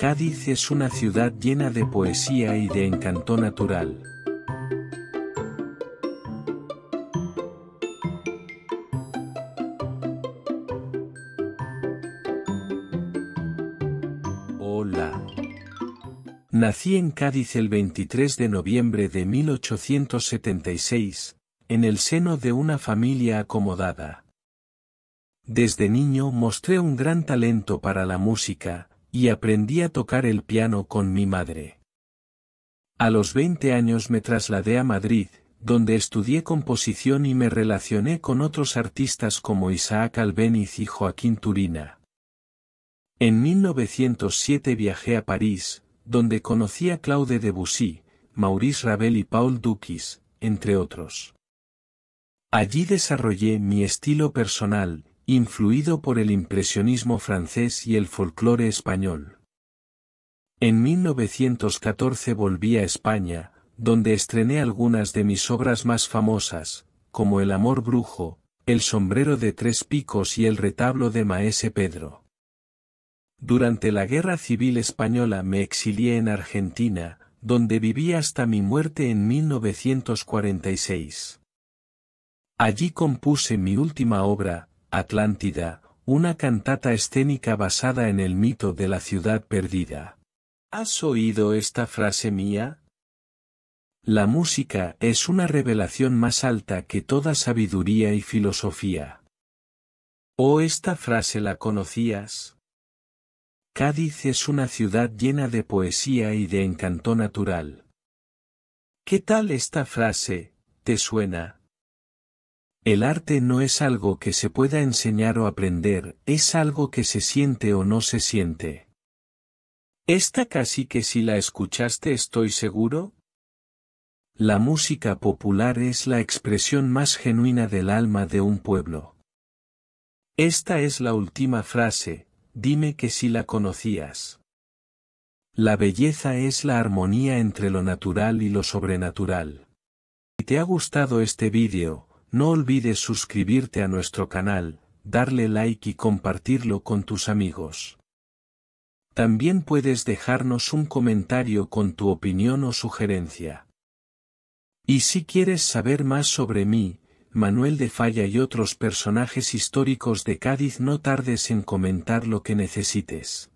Cádiz es una ciudad llena de poesía y de encanto natural. Hola. Nací en Cádiz el 23 de noviembre de 1876, en el seno de una familia acomodada. Desde niño mostré un gran talento para la música, y aprendí a tocar el piano con mi madre. A los 20 años me trasladé a Madrid, donde estudié composición y me relacioné con otros artistas como Isaac Albeniz y Joaquín Turina. En 1907 viajé a París, donde conocí a Claude Debussy, Maurice Ravel y Paul Dukis, entre otros. Allí desarrollé mi estilo personal, influido por el impresionismo francés y el folclore español. En 1914 volví a España, donde estrené algunas de mis obras más famosas, como El amor brujo, El sombrero de tres picos y El retablo de Maese Pedro. Durante la Guerra Civil Española me exilié en Argentina, donde viví hasta mi muerte en 1946. Allí compuse mi última obra, Atlántida, una cantata escénica basada en el mito de la ciudad perdida. ¿Has oído esta frase mía? La música es una revelación más alta que toda sabiduría y filosofía. ¿O esta frase la conocías? Cádiz es una ciudad llena de poesía y de encanto natural. ¿Qué tal esta frase? ¿Te suena? El arte no es algo que se pueda enseñar o aprender, es algo que se siente o no se siente. Esta casi que si la escuchaste estoy seguro. La música popular es la expresión más genuina del alma de un pueblo. Esta es la última frase, dime que si la conocías. La belleza es la armonía entre lo natural y lo sobrenatural. Si te ha gustado este vídeo, no olvides suscribirte a nuestro canal, darle like y compartirlo con tus amigos. También puedes dejarnos un comentario con tu opinión o sugerencia. Y si quieres saber más sobre mí, Manuel de Falla y otros personajes históricos de Cádiz no tardes en comentar lo que necesites.